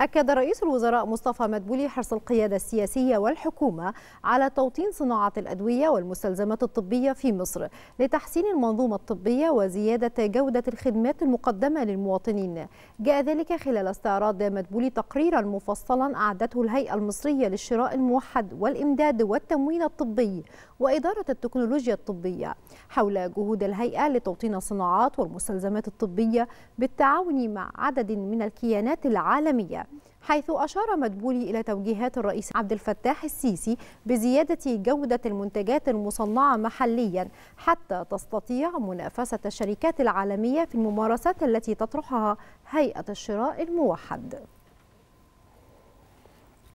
أكد رئيس الوزراء مصطفى مدبولي حرص القيادة السياسية والحكومة على توطين صناعة الأدوية والمستلزمات الطبية في مصر لتحسين المنظومة الطبية وزيادة جودة الخدمات المقدمة للمواطنين جاء ذلك خلال استعراض مدبولي تقريرا مفصلا أعدته الهيئة المصرية للشراء الموحد والإمداد والتموين الطبي وإدارة التكنولوجيا الطبية حول جهود الهيئة لتوطين الصناعات والمستلزمات الطبية بالتعاون مع عدد من الكيانات العالمية حيث أشار مدبولي إلى توجيهات الرئيس عبد الفتاح السيسي بزيادة جودة المنتجات المصنعة محليا حتى تستطيع منافسة الشركات العالمية في الممارسات التي تطرحها هيئة الشراء الموحد